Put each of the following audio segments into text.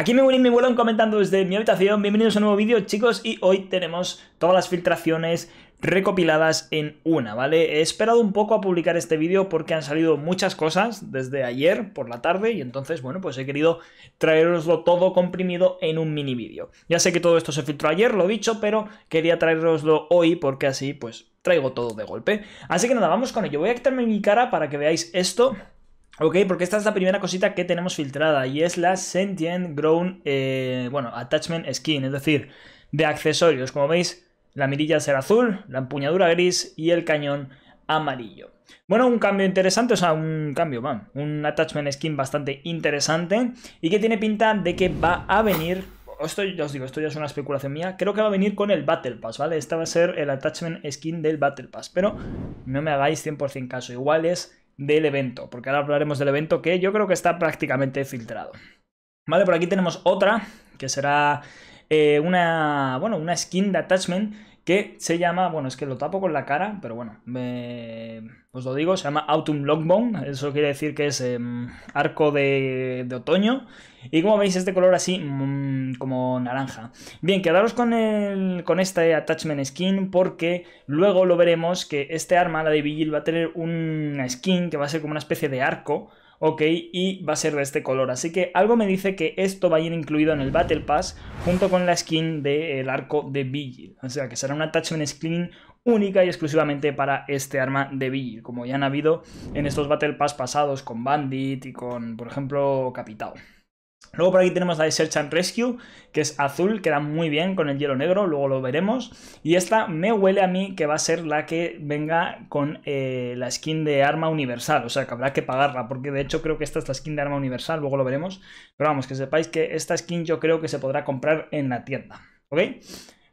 Aquí me unen comentando desde mi habitación. Bienvenidos a un nuevo vídeo, chicos. Y hoy tenemos todas las filtraciones recopiladas en una, ¿vale? He esperado un poco a publicar este vídeo porque han salido muchas cosas desde ayer por la tarde y entonces, bueno, pues he querido traeroslo todo comprimido en un mini vídeo. Ya sé que todo esto se filtró ayer, lo he dicho, pero quería traeroslo hoy porque así, pues, traigo todo de golpe. Así que nada, vamos con ello. Voy a quitarme mi cara para que veáis esto Ok, porque esta es la primera cosita que tenemos filtrada y es la Sentient Grown, eh, bueno, Attachment Skin, es decir, de accesorios. Como veis, la mirilla será azul, la empuñadura gris y el cañón amarillo. Bueno, un cambio interesante, o sea, un cambio, un attachment skin bastante interesante y que tiene pinta de que va a venir, esto ya os digo, esto ya es una especulación mía, creo que va a venir con el Battle Pass, ¿vale? Esta va a ser el attachment skin del Battle Pass, pero no me hagáis 100% caso, igual es del evento, porque ahora hablaremos del evento que yo creo que está prácticamente filtrado. Vale, por aquí tenemos otra, que será eh, una, bueno, una skin de attachment que se llama, bueno, es que lo tapo con la cara, pero bueno, os lo digo, se llama Autumn Longbone, eso quiere decir que es em, arco de, otoño, y como veis es de color así mm, como naranja. Bien, quedaros con, con este attachment skin porque luego lo veremos que este arma, la de Vigil, va a tener una skin que va a ser como una especie de arco, ok, y va a ser de este color. Así que algo me dice que esto va a ir incluido en el Battle Pass junto con la skin del arco de Vigil. O sea que será un attachment skin única y exclusivamente para este arma de Vigil, como ya han habido en estos Battle Pass pasados con Bandit y con, por ejemplo, Capitao. Luego por aquí tenemos la de Search and Rescue, que es azul, queda muy bien con el hielo negro, luego lo veremos. Y esta me huele a mí que va a ser la que venga con eh, la skin de arma universal, o sea que habrá que pagarla, porque de hecho creo que esta es la skin de arma universal, luego lo veremos. Pero vamos, que sepáis que esta skin yo creo que se podrá comprar en la tienda, ¿ok?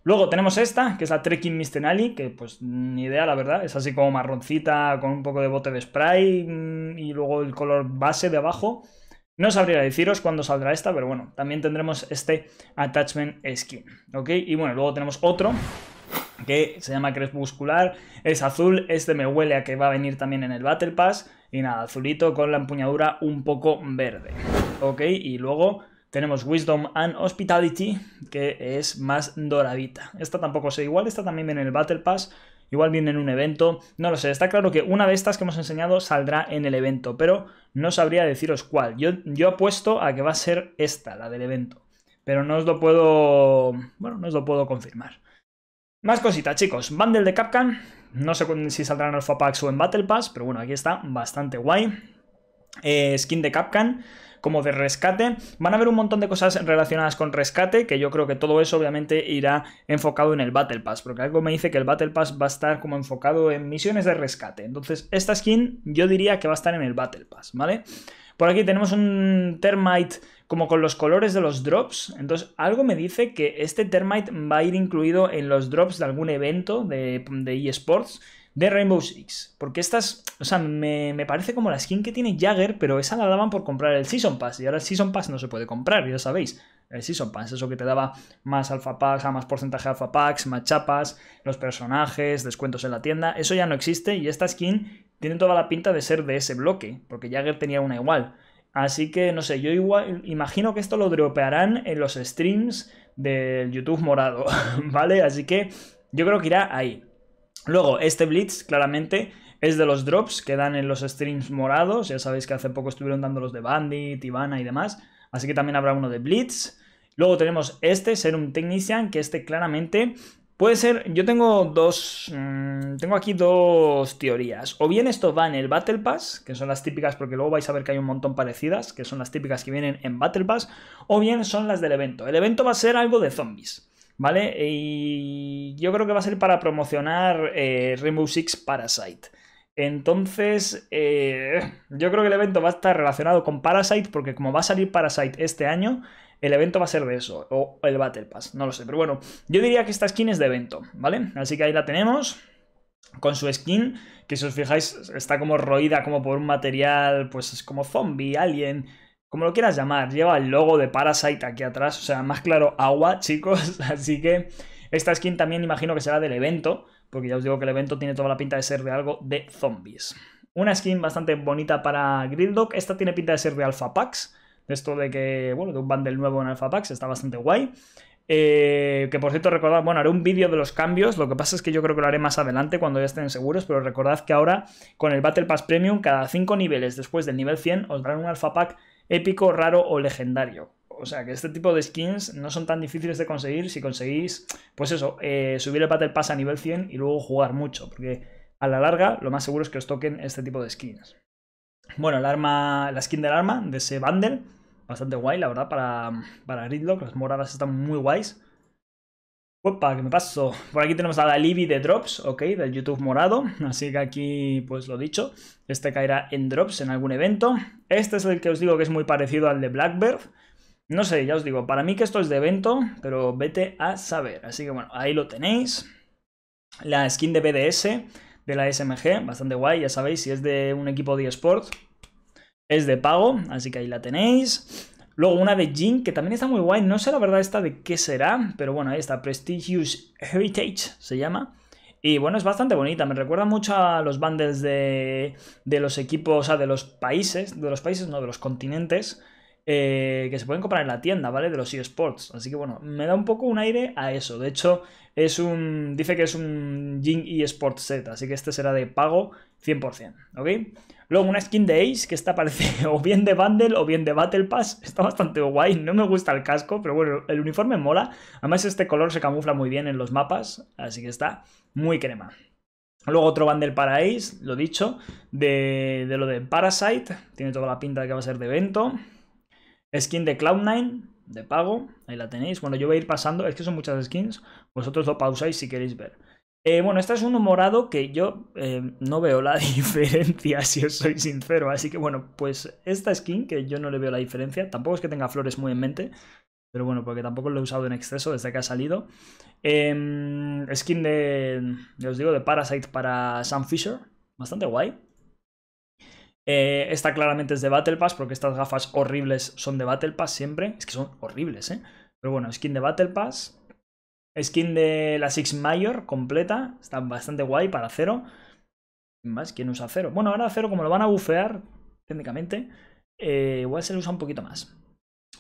Luego tenemos esta, que es la Trekking Mr. que pues ni idea, la verdad. Es así como marroncita, con un poco de bote de spray mm, y luego el color base de abajo. No sabría deciros cuándo saldrá esta, pero bueno, también tendremos este attachment skin, ¿ok? Y bueno, luego tenemos otro que se llama Crepuscular, es azul, este me huele a que va a venir también en el Battle Pass, y nada, azulito con la empuñadura un poco verde, ¿ok? Y luego tenemos Wisdom and Hospitality, que es más doradita. Esta tampoco sé igual, esta también viene en el Battle Pass, igual viene en un evento, no lo sé, está claro que una de estas que hemos enseñado saldrá en el evento, pero no sabría deciros cuál. Yo, yo apuesto a que va a ser esta, la del evento, pero no os lo puedo, bueno, no os lo puedo confirmar. Más cositas, chicos. Bundle de Capcan. No sé si saldrá en Alpha Packs o en Battle Pass, pero bueno, aquí está. Bastante guay. Eh, skin de Capcan como de rescate. Van a haber un montón de cosas relacionadas con rescate, que yo creo que todo eso obviamente irá enfocado en el Battle Pass, porque algo me dice que el Battle Pass va a estar como enfocado en misiones de rescate. Entonces, esta skin yo diría que va a estar en el Battle Pass, ¿vale? Por aquí tenemos un Termite como con los colores de los drops. Entonces, algo me dice que este Termite va a ir incluido en los drops de algún evento de, de eSports de Rainbow Six. Porque estas, o sea, me, parece como la skin que tiene Jagger, pero esa la daban por comprar el Season Pass. Y ahora el Season Pass no se puede comprar, ya sabéis. El Season Pass, eso que te daba más Alpha packs, ah, más porcentaje de Alpha packs, más chapas, los personajes, descuentos en la tienda. Eso ya no existe y esta skin tiene toda la pinta de ser de ese bloque, porque Jagger tenía una igual. Así que no sé, yo igual imagino que esto lo dropearán en los streams del YouTube morado, ¿vale? Así que yo creo que irá ahí. Luego, este Blitz, claramente, es de los drops que dan en los streams morados. Ya sabéis que hace poco estuvieron dando los de Bandit, Ivana y demás. Así que también habrá uno de Blitz. Luego tenemos este, Serum Technician, que este claramente puede ser... Yo tengo dos... Mm, tengo aquí dos teorías. O bien esto va en el Battle Pass, que son las típicas, porque luego vais a ver que hay un montón parecidas, que son las típicas que vienen en Battle Pass, o bien son las del evento. El evento va a ser algo de zombies. ¿vale? Y yo creo que va a ser para promocionar eh, Rainbow Six Parasite. Entonces, eh, yo creo que el evento va a estar relacionado con Parasite, porque como va a salir Parasite este año, el evento va a ser de eso, o el Battle Pass, no lo sé. Pero bueno, yo diría que esta skin es de evento, ¿vale? Así que ahí la tenemos, con su skin, que si os fijáis está como roída como por un material, pues es como zombie, alien, como lo quieras llamar, lleva el logo de Parasite aquí atrás, o sea, más claro, agua, chicos. Así que esta skin también imagino que será del evento, porque ya os digo que el evento tiene toda la pinta de ser de algo de zombies. Una skin bastante bonita para Grilldog, esta tiene pinta de ser de Alpha Packs, de esto de que, bueno, de un bundle nuevo en Alpha Packs, está bastante guay. Eh, que por cierto, recordad, bueno, haré un vídeo de los cambios. Lo que pasa es que yo creo que lo haré más adelante cuando ya estén seguros. Pero recordad que ahora con el Battle Pass Premium, cada 5 niveles después del nivel 100, os darán un Alpha Pack épico, raro o legendario. O sea que este tipo de skins no son tan difíciles de conseguir si conseguís, pues eso, eh, subir el Battle Pass a nivel 100 y luego jugar mucho, porque a la larga lo más seguro es que os toquen este tipo de skins. Bueno, el arma, la skin del arma de ese bundle, bastante guay, la verdad, para, para Gridlock, las moradas están muy guays. Opa, que me pasó. Por aquí tenemos a la Libby de Drops, ok, del YouTube morado. Así que aquí, pues lo dicho, este caerá en Drops en algún evento. Este es el que os digo que es muy parecido al de Blackbird. No sé, ya os digo, para mí que esto es de evento, pero vete a saber. Así que bueno, ahí lo tenéis. La skin de BDS de la SMG, bastante guay, ya sabéis, si es de un equipo de eSport, es de pago, así que ahí la tenéis. Luego una de Jin, que también está muy guay. No sé la verdad esta de qué será, pero bueno, ahí está. Prestigious Heritage se llama. Y bueno, es bastante bonita. Me recuerda mucho a los bundles de, de los equipos, o sea, de los países, de los países, no, de los continentes. Eh, que se pueden comprar en la tienda, ¿vale? De los eSports. Así que bueno, me da un poco un aire a eso. De hecho, es un dice que es un Jin eSports set, así que este será de pago 100%, ¿ok? Luego una skin de Ace que está parece o bien de Bundle o bien de Battle Pass. Está bastante guay. No me gusta el casco, pero bueno, el uniforme mola. Además este color se camufla muy bien en los mapas, así que está muy crema. Luego otro bundle para Ace, lo dicho, de lo de Parasite. Tiene toda la pinta de que va a ser de evento. Skin de Cloud9 de pago, ahí la tenéis. Bueno, yo voy a ir pasando, es que son muchas skins, vosotros lo pausáis si queréis ver. Eh, bueno, este es uno morado que yo eh, no veo la diferencia, si os soy sincero. Así que bueno, pues esta skin que yo no le veo la diferencia, tampoco es que tenga flores muy en mente, pero bueno, porque tampoco lo he usado en exceso desde que ha salido. Em, skin de, ya os digo, de Parasite para Sam Fisher, bastante guay. Eh, esta claramente es de Battle Pass, porque estas gafas horribles son de Battle Pass siempre. Es que son horribles, ¿eh? Pero bueno, skin de Battle Pass. Skin de la Six major completa. Está bastante guay para cero. Más, ¿quién usa cero? Bueno, ahora cero, como lo van a bufear, técnicamente, eh, igual se le usa un poquito más.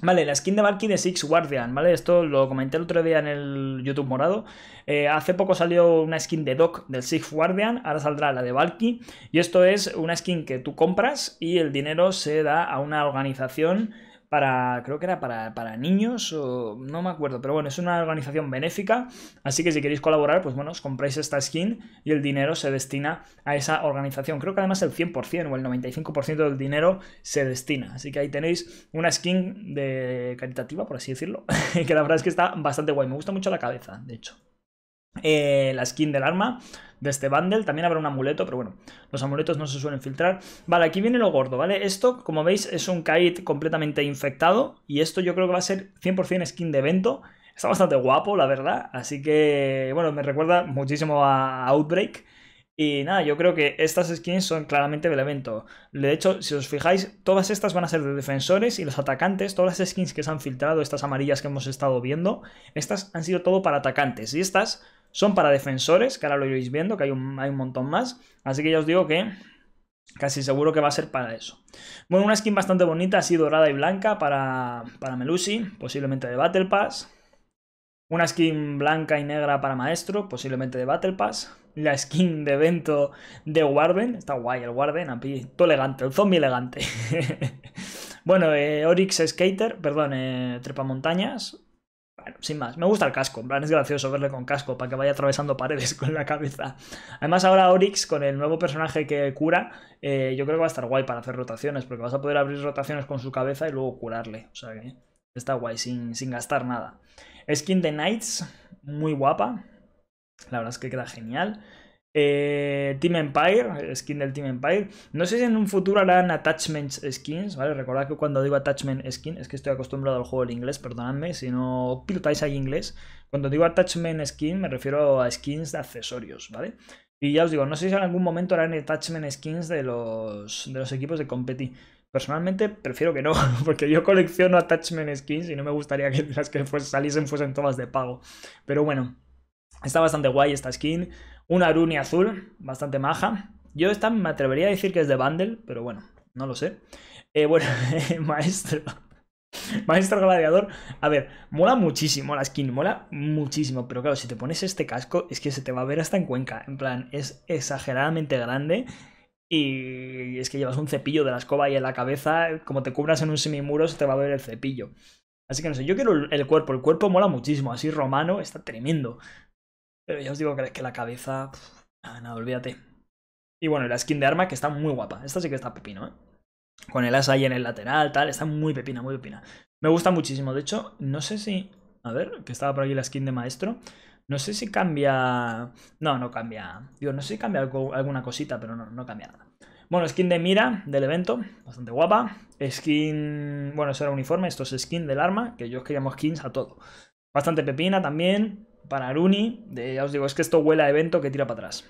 Vale, la skin de Valky de Six Guardian, ¿vale? Esto lo comenté el otro día en el YouTube morado. Eh, hace poco salió una skin de Doc del Six Guardian, ahora saldrá la de Valky. Y esto es una skin que tú compras y el dinero se da a una organización para, creo que era para, niños o no me acuerdo, pero bueno, es una organización benéfica, así que si queréis colaborar, pues bueno, os compráis esta skin y el dinero se destina a esa organización. Creo que además el 100% o el 95% del dinero se destina, así que ahí tenéis una skin de caritativa, por así decirlo, que la verdad es que está bastante guay, me gusta mucho la cabeza, de hecho. Eh, la skin del arma de este bundle. También habrá un amuleto, pero bueno, los amuletos no se suelen filtrar. Vale, aquí viene lo gordo, ¿vale? Esto, como veis, es un kaid completamente infectado y esto yo creo que va a ser 100% skin de evento. Está bastante guapo, la verdad, así que, bueno, me recuerda muchísimo a Outbreak. Y nada, yo creo que estas skins son claramente del evento. De hecho, si os fijáis, todas estas van a ser de defensores y los atacantes, todas las skins que se han filtrado, estas amarillas que hemos estado viendo, estas han sido todo para atacantes. Y estas son para defensores, que ahora lo iréis viendo, que hay un, hay un montón más. Así que ya os digo que Casi seguro que va a ser para eso. Bueno, una skin bastante bonita, así dorada y blanca para, Melusi, posiblemente de Battle Pass. Una skin blanca y negra para Maestro, posiblemente de Battle Pass. La skin de evento de Warden, está guay el Warden, aquí, todo elegante, el zombie elegante. bueno, orix eh, Oryx Skater, perdón, eh, Trepa Montañas. Bueno, sin más, me gusta el casco, en plan es gracioso verle con casco para que vaya atravesando paredes con la cabeza. Además ahora Oryx con el nuevo personaje que cura, eh, yo creo que va a estar guay para hacer rotaciones, porque vas a poder abrir rotaciones con su cabeza y luego curarle. O sea que está guay, sin, sin gastar nada. Skin de Knights, muy guapa. La verdad es que queda genial. Eh, Team Empire, skin del Team Empire. No sé si en un futuro harán attachments skins, ¿vale? Recordad que cuando digo attachment skin, es que estoy acostumbrado al juego en inglés, perdonadme, si no pilotáis ahí inglés. Cuando digo attachment skin, me refiero a skins de accesorios, ¿vale? Y ya os digo, no sé si en algún momento harán attachment skins de los, de los equipos de competi. Personalmente prefiero que no, porque yo colecciono attachment skins y no me gustaría que las que pues saliesen fuesen todas de pago. Pero bueno, está bastante guay esta skin. Una Aruni azul, bastante maja. Yo esta me atrevería a decir que es de Bundle, pero bueno, no lo sé. Eh, bueno, maestro. Maestro Gladiador, a ver, mola muchísimo la skin, mola muchísimo, pero claro, si te pones este casco es que se te va a ver hasta en Cuenca, en plan, es exageradamente grande y es que llevas un cepillo de la escoba y en la cabeza, como te cubras en un semimuro se te va a ver el cepillo. Así que no sé, yo quiero el cuerpo, el cuerpo mola muchísimo, así romano, está tremendo, pero ya os digo que la cabeza... nada, olvídate. Y bueno, la skin de arma que está muy guapa. Esta sí que está pepino, ¿eh? Con el asa ahí en el lateral, tal. Está muy pepina, muy pepina. Me gusta muchísimo. De hecho, no sé si... A ver, que estaba por aquí la skin de maestro. No sé si cambia... No, no cambia. Digo, no sé si cambia alguna cosita, pero no, no cambia nada. Bueno, skin de mira del evento, bastante guapa. Skin... Bueno, eso era uniforme, esto es skin del arma, que yo os que skins a todo. Bastante pepina también. Para de, ya os digo, es que esto huele a evento que tira para atrás.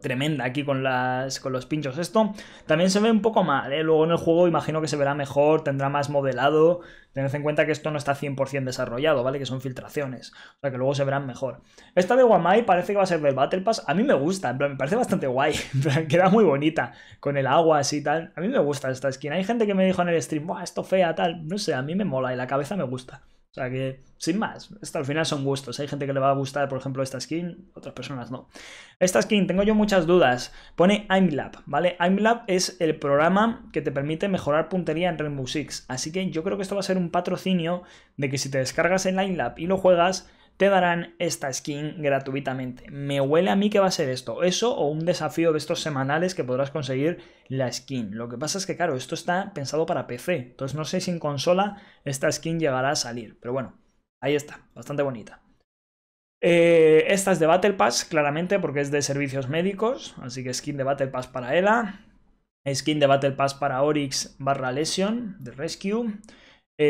Tremenda aquí con, las, con los pinchos esto. También se ve un poco mal, ¿eh? Luego en el juego imagino que se verá mejor, tendrá más modelado. Tened en cuenta que esto no está 100% desarrollado, ¿vale? Que son filtraciones. O sea, que luego se verán mejor. Esta de Guamai parece que va a ser del Battle Pass. A mí me gusta, en me parece bastante guay. queda muy bonita, con el agua así y tal. A mí me gusta esta skin. Hay gente que me dijo en el stream, ¡buah, esto fea, tal! No sé, a mí me mola y la cabeza me gusta sea que, sin más, esto al final son gustos. Hay gente que le va a gustar, por ejemplo, esta skin, otras personas no. Esta skin, tengo yo muchas dudas. Pone AimLab, ¿vale? AimLab es el programa que te permite mejorar puntería en Rainbow Six. Así que yo creo que esto va a ser un patrocinio de que si te descargas en AimLab y lo juegas, te darán esta skin gratuitamente. Me huele a mí que va a ser esto, eso o un desafío de estos semanales que podrás conseguir la skin. Lo que pasa es que, claro, esto está pensado para PC, entonces no sé si en consola esta skin llegará a salir, pero bueno, ahí está, bastante bonita. Eh, esta es de Battle Pass, claramente, porque es de servicios médicos, así que skin de Battle Pass para Ela, skin de Battle Pass para Oryx barra Lesion de Rescue.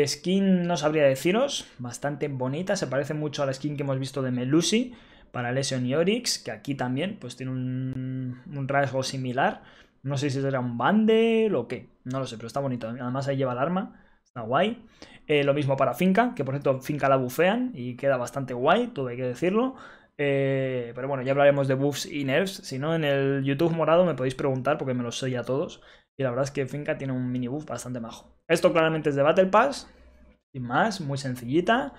Skin no sabría deciros, bastante bonita, se parece mucho a la skin que hemos visto de Melusi para Lesion y Oryx, que aquí también pues tiene un, rasgo similar. No sé si será un bundle o qué, no lo sé, pero está bonito. Además ahí lleva el arma, está guay. Eh, lo mismo para Finca, que por cierto Finca la bufean y queda bastante guay, todo hay que decirlo. Eh, pero bueno, ya hablaremos de buffs y nerfs. Si no, en el YouTube morado me podéis preguntar porque me los sé a todos. Y la verdad es que Finca tiene un mini buff bastante majo. Esto claramente es de Battle Pass. Sin más, muy sencillita.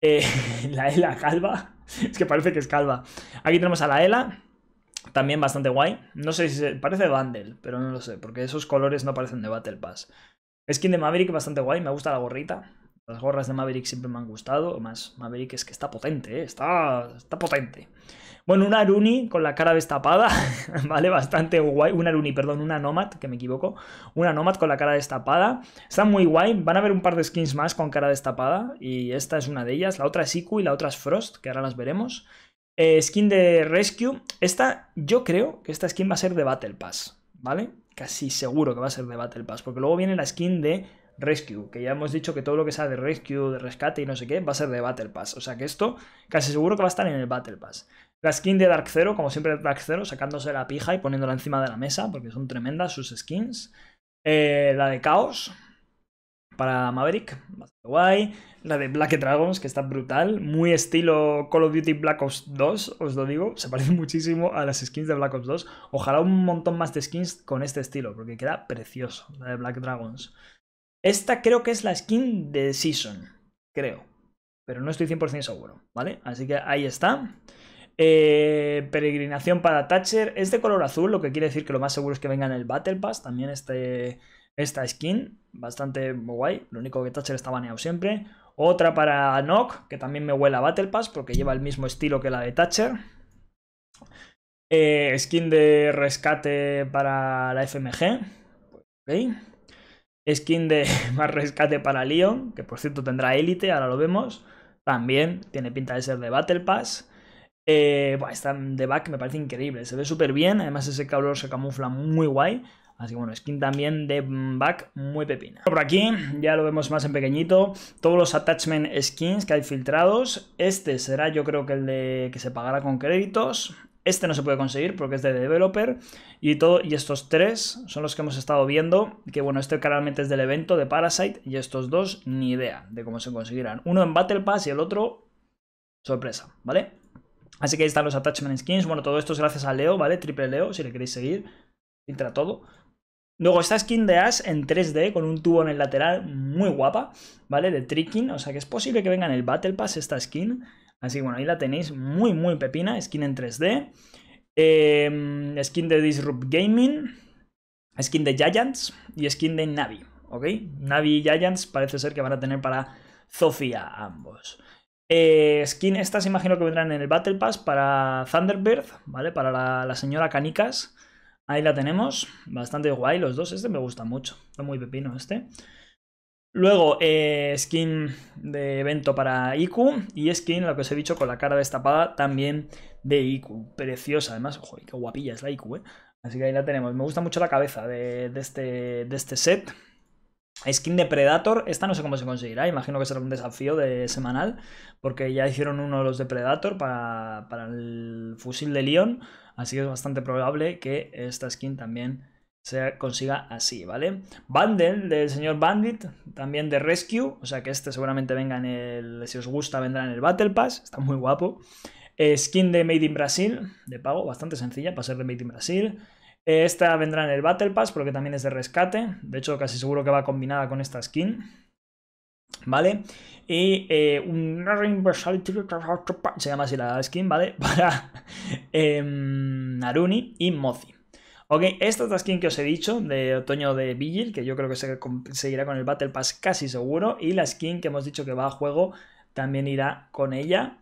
Eh, la Ela calva. Es que parece que es calva. Aquí tenemos a la Ela. También bastante guay. No sé si parece Bundle, pero no lo sé. Porque esos colores no parecen de Battle Pass. Skin de Maverick bastante guay. Me gusta la gorrita. Las gorras de Maverick siempre me han gustado. Más Maverick es que está potente, ¿eh? está, está potente. Bueno, una Aruni con la cara destapada, ¿vale? Bastante guay. Una Aruni, perdón, una Nomad, que me equivoco. Una Nomad con la cara destapada. Está muy guay. Van a haber un par de skins más con cara destapada. Y esta es una de ellas. La otra es Iku y la otra es Frost, que ahora las veremos. Eh, skin de Rescue. Esta, yo creo que esta skin va a ser de Battle Pass, ¿vale? Casi seguro que va a ser de Battle Pass. Porque luego viene la skin de Rescue, que ya hemos dicho que todo lo que sea de Rescue, de rescate y no sé qué, va a ser de Battle Pass. O sea que esto casi seguro que va a estar en el Battle Pass. La skin de Dark Zero, como siempre Dark Zero, sacándose la pija y poniéndola encima de la mesa, porque son tremendas sus skins. Eh, la de Chaos, para Maverick, bastante guay. La de Black Dragons, que está brutal, muy estilo Call of Duty Black Ops 2, os lo digo, se parece muchísimo a las skins de Black Ops 2. Ojalá un montón más de skins con este estilo, porque queda precioso la de Black Dragons. Esta creo que es la skin de Season, creo. Pero no estoy 100% seguro, ¿vale? Así que ahí está. Eh, peregrinación para Thatcher. Es de color azul, lo que quiere decir que lo más seguro es que venga en el Battle Pass. También este, esta skin, bastante guay. Lo único que Thatcher está baneado siempre. Otra para Nock, que también me huele a Battle Pass porque lleva el mismo estilo que la de Thatcher. Eh, skin de rescate para la FMG. Okay. Skin de más rescate para Leon, que por cierto tendrá élite, ahora lo vemos. También tiene pinta de ser de Battle Pass. Eh, esta de back me parece increíble, se ve súper bien. Además, ese calor se camufla muy guay. Así que bueno, skin también de back muy pepina. Por aquí ya lo vemos más en pequeñito. Todos los attachment skins que hay filtrados. Este será yo creo que el de que se pagará con créditos. Este no se puede conseguir porque es de developer y todo y estos tres son los que hemos estado viendo, que bueno, este claramente es del evento de Parasite y estos dos ni idea de cómo se conseguirán. Uno en Battle Pass y el otro sorpresa, ¿vale? Así que ahí están los attachment skins. Bueno, todo esto es gracias a Leo, ¿vale? Triple Leo, si le queréis seguir. Entra todo. Luego esta skin de Ash en 3D con un tubo en el lateral muy guapa, ¿vale? De tricking, o sea que es posible que venga en el Battle Pass esta skin. Así que bueno, ahí la tenéis muy, muy pepina. Skin en 3D. Em, skin de Disrupt Gaming. Skin de Giants. Y skin de Navi. ¿Ok? Navi y Giants parece ser que van a tener para Zofia ambos. Eh, skin, estas imagino que vendrán en el Battle Pass para Thunderbird, ¿vale? Para la, señora Canicas. Ahí la tenemos. Bastante guay los dos. Este me gusta mucho. Está muy pepino este. Luego, eh, skin de evento para IQ y skin, lo que os he dicho, con la cara destapada también de IQ. Preciosa, además, joder, qué guapilla es la IQ, ¿eh? Así que ahí la tenemos. Me gusta mucho la cabeza de, este, de este set. Skin de Predator, esta no sé cómo se conseguirá, imagino que será un desafío de semanal, porque ya hicieron uno de los de Predator para, para el fusil de Leon, así que es bastante probable que esta skin también se consiga así, ¿vale? Bundle del señor Bandit, también de Rescue, o sea que este seguramente venga en el, si os gusta, vendrá en el Battle Pass, está muy guapo. Eh, skin de Made in Brasil, de pago, bastante sencilla para ser de Made in Brasil. Eh, esta vendrá en el Battle Pass porque también es de rescate, de hecho casi seguro que va combinada con esta skin. ¿Vale? Y eh, un se llama así la skin, ¿vale? Para Naruni em, y Mozi. Ok, esta skin que os he dicho de otoño de Vigil, que yo creo que se conseguirá con el Battle Pass casi seguro, y la skin que hemos dicho que va a juego también irá con ella.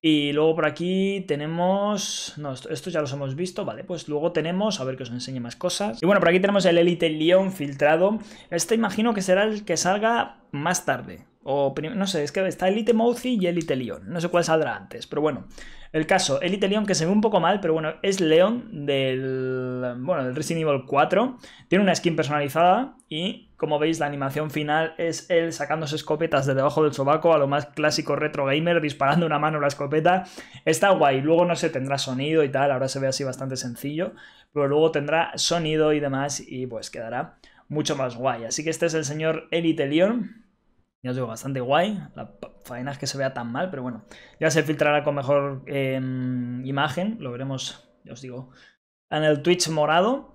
Y luego por aquí tenemos... No, esto, ya los hemos visto, vale. Pues luego tenemos... A ver que os enseñe más cosas. Y bueno, por aquí tenemos el Elite León filtrado. Este imagino que será el que salga más tarde no sé, es que está Elite Mouthy y Elite Leon. No sé cuál saldrá antes, pero bueno. El caso, Elite Leon, que se ve un poco mal, pero bueno, es Leon del, bueno, del Resident Evil 4. Tiene una skin personalizada y, como veis, la animación final es él sacándose escopetas de debajo del sobaco a lo más clásico retro gamer, disparando una mano a la escopeta. Está guay, luego no sé, tendrá sonido y tal, ahora se ve así bastante sencillo, pero luego tendrá sonido y demás y pues quedará mucho más guay. Así que este es el señor Elite Leon ya os digo, bastante guay. La faena es que se vea tan mal, pero bueno, ya se filtrará con mejor em, imagen. Lo veremos, ya os digo, en el Twitch morado.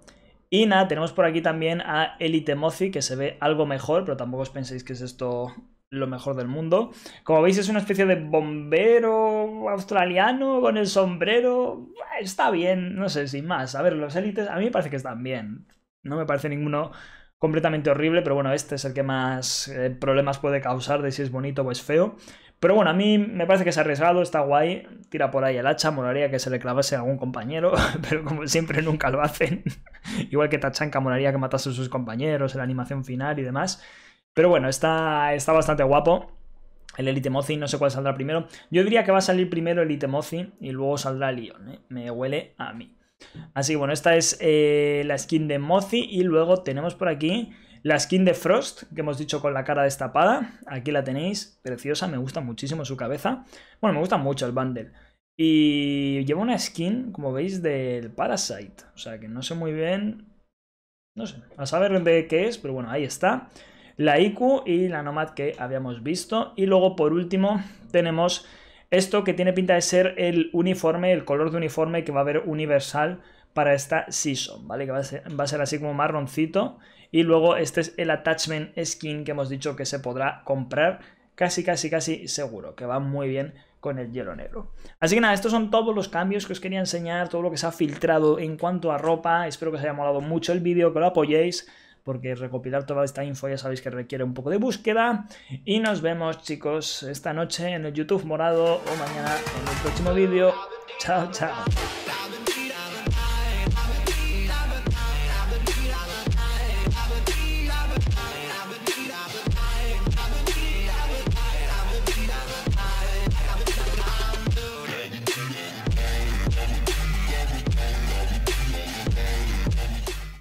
Y nada, tenemos por aquí también a Elite Mozi, que se ve algo mejor, pero tampoco os penséis que es esto lo mejor del mundo. Como veis, es una especie de bombero australiano con el sombrero. Está bien, no sé, sin más. A ver, los élites a mí me parece que están bien. No me parece ninguno completamente horrible, pero bueno, este es el que más eh, problemas puede causar de si es bonito o es feo. Pero bueno, a mí me parece que es arriesgado, está guay, tira por ahí el hacha, molaría que se le clavase a algún compañero, pero como siempre nunca lo hacen. Igual que Tachanka, molaría que matase a sus compañeros, en la animación final y demás. Pero bueno, está, está bastante guapo. El Elite Mozi, no sé cuál saldrá primero. Yo diría que va a salir primero el Elite Mozi y luego saldrá Leon. ¿eh? Me huele a mí. Así que bueno, esta es eh, la skin de Mozi y luego tenemos por aquí la skin de Frost, que hemos dicho con la cara destapada. Aquí la tenéis, preciosa, me gusta muchísimo su cabeza. Bueno, me gusta mucho el bundle. Y lleva una skin, como veis, del Parasite. O sea que no sé muy bien... No sé, a saber de qué es, pero bueno, ahí está. La IQ y la Nomad que habíamos visto. Y luego, por último, tenemos esto que tiene pinta de ser el uniforme, el color de uniforme que va a haber universal para esta season, ¿vale? Que va a, ser, va a ser, así como marroncito. Y luego este es el attachment skin que hemos dicho que se podrá comprar casi, casi, casi seguro, que va muy bien con el hielo negro. Así que nada, estos son todos los cambios que os quería enseñar, todo lo que se ha filtrado en cuanto a ropa. Espero que os haya molado mucho el vídeo, que lo apoyéis porque recopilar toda esta info ya sabéis que requiere un poco de búsqueda. Y nos vemos, chicos, esta noche en el YouTube morado o mañana en el próximo vídeo. Chao, chao.